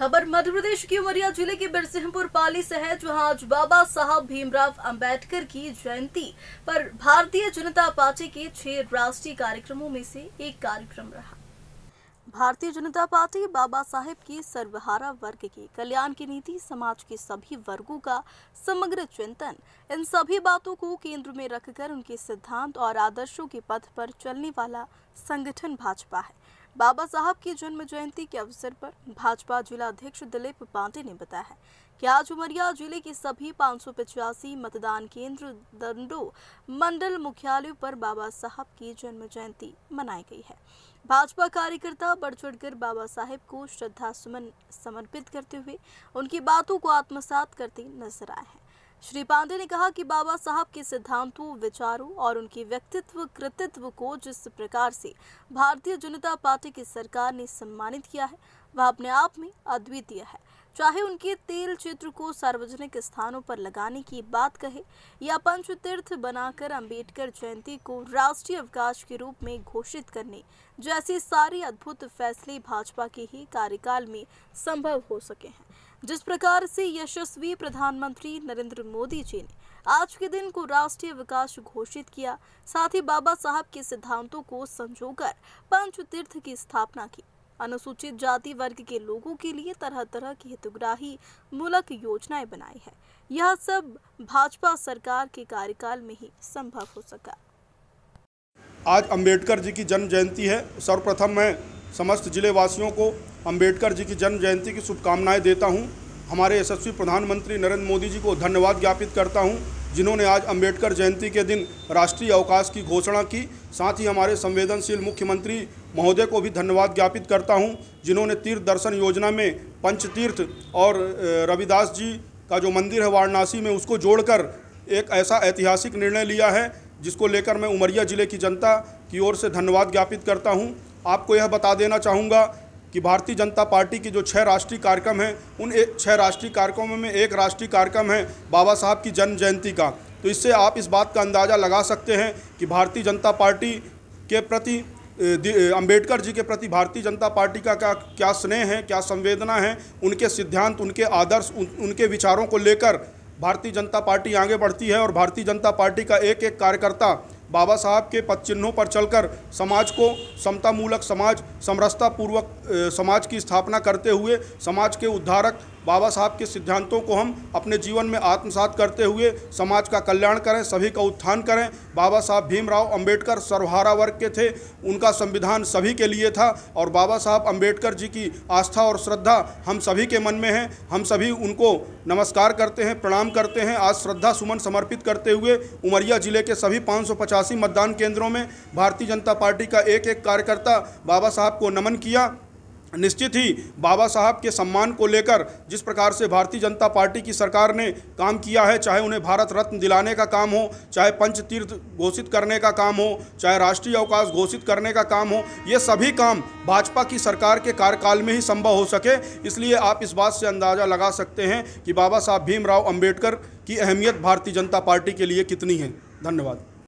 खबर मध्य प्रदेश की उमरिया जिले के बिरसिंहपुर पाली से है जहां आज बाबा साहब भीमराव अंबेडकर की जयंती पर भारतीय जनता पार्टी के छह राष्ट्रीय कार्यक्रमों में से एक कार्यक्रम रहा भारतीय जनता पार्टी बाबा साहेब की सर्वहारा वर्ग की कल्याण की नीति समाज के सभी वर्गों का समग्र चिंतन इन सभी बातों को केंद्र में रखकर उनके सिद्धांत और आदर्शों के पथ पर चलने वाला संगठन भाजपा है बाबा साहब की जन्म जयंती के अवसर पर भाजपा जिला अध्यक्ष दिलीप पांडे ने बताया है कि आज उमरिया जिले के सभी पाँच मतदान केंद्र दंडो मंडल मुख्यालयों पर बाबा साहब की जन्म जयंती मनाई गई है भाजपा कार्यकर्ता बढ़ चढ़कर बाबा साहेब को श्रद्धा सुमन समर्पित करते हुए उनकी बातों को आत्मसात करते नजर आए श्री पांडे ने कहा कि बाबा साहब के सिद्धांतों विचारों और उनके व्यक्तित्व कृतित्व को जिस प्रकार से भारतीय जनता पार्टी की सरकार ने सम्मानित किया है वह अपने आप में अद्वितीय है चाहे उनके तेल चित्र को सार्वजनिक स्थानों पर लगाने की बात कहे या पंचतीर्थ बनाकर अंबेडकर जयंती को राष्ट्रीय अवकाश के रूप में घोषित करने जैसे सारे अद्भुत फैसले भाजपा के ही कार्यकाल में संभव हो सके हैं जिस प्रकार से यशस्वी प्रधानमंत्री नरेंद्र मोदी जी ने आज के दिन को राष्ट्रीय विकास घोषित किया साथ ही बाबा साहब के सिद्धांतों को कर पंच तीर्थ की स्थापना की अनुसूचित जाति वर्ग के लोगों के लिए तरह तरह की हितग्राही मूलक योजनाएं बनाई है यह सब भाजपा सरकार के कार्यकाल में ही संभव हो सका आज अंबेडकर जी की जन्म जयंती है सर्वप्रथम मैं समस्त जिले वासियों को अंबेडकर जी की जन्म जयंती की शुभकामनाएं देता हूं हमारे यशस्वी प्रधानमंत्री नरेंद्र मोदी जी को धन्यवाद ज्ञापित करता हूं जिन्होंने आज अंबेडकर जयंती के दिन राष्ट्रीय अवकाश की घोषणा की साथ ही हमारे संवेदनशील मुख्यमंत्री महोदय को भी धन्यवाद ज्ञापित करता हूँ जिन्होंने तीर्थ दर्शन योजना में पंचतीर्थ और रविदास जी का जो मंदिर है वाराणसी में उसको जोड़कर एक ऐसा ऐतिहासिक निर्णय लिया है जिसको लेकर मैं उमरिया ज़िले की जनता की ओर से धन्यवाद ज्ञापित करता हूँ आपको यह बता देना चाहूँगा कि भारतीय जनता पार्टी की जो छः राष्ट्रीय कार्यक्रम हैं उन छः राष्ट्रीय कार्यक्रमों में एक राष्ट्रीय कार्यक्रम है बाबा साहब की जन्म जयंती का तो इससे आप इस बात का अंदाज़ा लगा सकते हैं कि भारतीय जनता पार्टी के प्रति अंबेडकर जी के प्रति भारतीय जनता पार्टी का क्या क्या स्नेह है क्या संवेदना है उनके सिद्धांत उनके आदर्श उन, उनके विचारों को लेकर भारतीय जनता पार्टी आगे बढ़ती है और भारतीय जनता पार्टी का एक एक कार्यकर्ता बाबा साहब के पद चिन्हों पर चलकर समाज को समतामूलक समाज समरसतापूर्वक समाज की स्थापना करते हुए समाज के उद्धारक बाबा साहब के सिद्धांतों को हम अपने जीवन में आत्मसात करते हुए समाज का कल्याण करें सभी का उत्थान करें बाबा साहब भीमराव अंबेडकर सर्वहारा वर्ग के थे उनका संविधान सभी के लिए था और बाबा साहब अंबेडकर जी की आस्था और श्रद्धा हम सभी के मन में है हम सभी उनको नमस्कार करते हैं प्रणाम करते हैं आज श्रद्धा सुमन समर्पित करते हुए उमरिया जिले के सभी पाँच मतदान केंद्रों में भारतीय जनता पार्टी का एक एक कार्यकर्ता बाबा साहब को नमन किया निश्चित ही बाबा साहब के सम्मान को लेकर जिस प्रकार से भारतीय जनता पार्टी की सरकार ने काम किया है चाहे उन्हें भारत रत्न दिलाने का काम हो चाहे पंचतीर्थ घोषित करने का काम हो चाहे राष्ट्रीय अवकाश घोषित करने का काम हो ये सभी काम भाजपा की सरकार के कार्यकाल में ही संभव हो सके इसलिए आप इस बात से अंदाज़ा लगा सकते हैं कि बाबा साहब भीमराव अम्बेडकर की अहमियत भारतीय जनता पार्टी के लिए कितनी है धन्यवाद